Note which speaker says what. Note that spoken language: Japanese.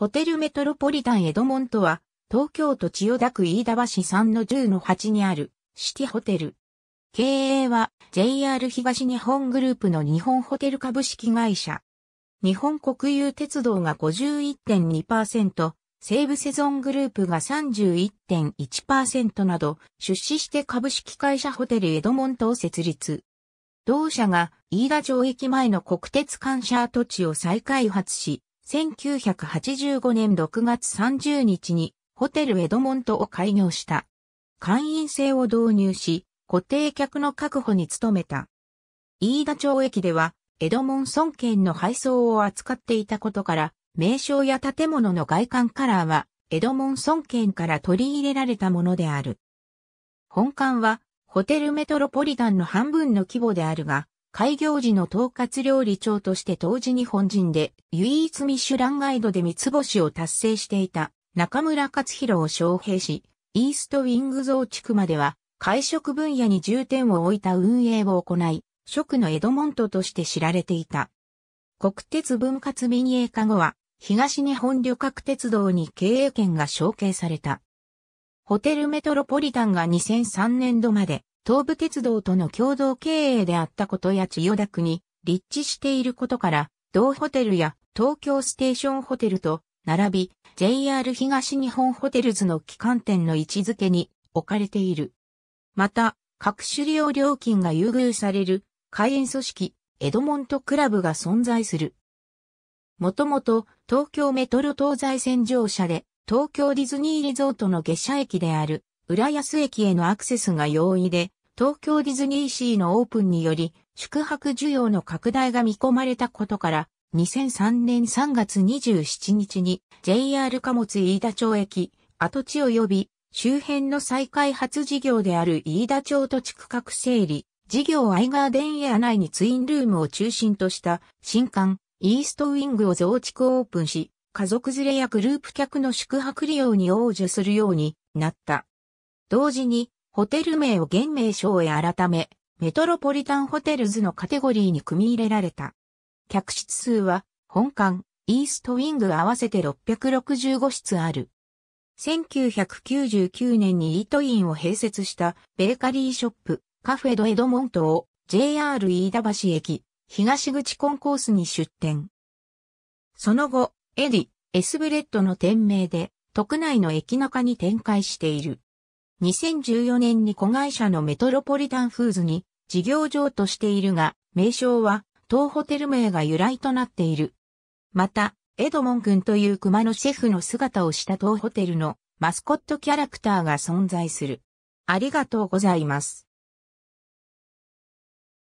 Speaker 1: ホテルメトロポリタンエドモントは、東京都千代田区飯田橋3の10の8にあるシティホテル。経営は JR 東日本グループの日本ホテル株式会社。日本国有鉄道が51.2%、西武セゾングループが31.1%など、出資して株式会社ホテルエドモントを設立。同社が飯田町駅前の国鉄感謝跡地を再開発し、1985年6月30日にホテルエドモントを開業した。会員制を導入し、固定客の確保に努めた。飯田町駅では、エドモン村ンの配送を扱っていたことから、名称や建物の外観カラーは、エドモン村ンから取り入れられたものである。本館は、ホテルメトロポリタンの半分の規模であるが、開業時の統括料理長として当時日本人で唯一ミシュランガイドで三つ星を達成していた中村勝弘を招聘し、イーストウィング増築までは会食分野に重点を置いた運営を行い、食のエドモントとして知られていた。国鉄分割民営化後は、東日本旅客鉄道に経営権が承継された。ホテルメトロポリタンが2003年度まで東武鉄道との共同経営であったことや千代田区に立地していることから、同ホテルや東京ステーションホテルと並び JR 東日本ホテルズの機関店の位置づけに置かれている。また、各種利用料金が優遇される会員組織エドモントクラブが存在する。もともと東京メトロ東西線乗車で東京ディズニーリゾートの下車駅である浦安駅へのアクセスが容易で、東京ディズニーシーのオープンにより、宿泊需要の拡大が見込まれたことから、2003年3月27日に JR 貨物飯田町駅、跡地及び周辺の再開発事業である飯田町土地区画整理、事業アイガーデンエア内にツインルームを中心とした新館、イーストウィングを増築オープンし、家族連れやグループ客の宿泊利用に応じするようになった。同時に、ホテル名を現名称へ改め、メトロポリタンホテルズのカテゴリーに組み入れられた。客室数は、本館、イーストウィング合わせて665室ある。1999年にイートインを併設したベーカリーショップ、カフェドエドモントを JR 飯田橋駅、東口コンコースに出店。その後、エディ、エスブレッドの店名で、特内の駅中に展開している。2014年に子会社のメトロポリタンフーズに事業譲渡しているが、名称は当ホテル名が由来となっている。また、エドモン君という熊のシェフの姿をした当ホテルのマスコットキャラクターが存在する。ありがとうございます。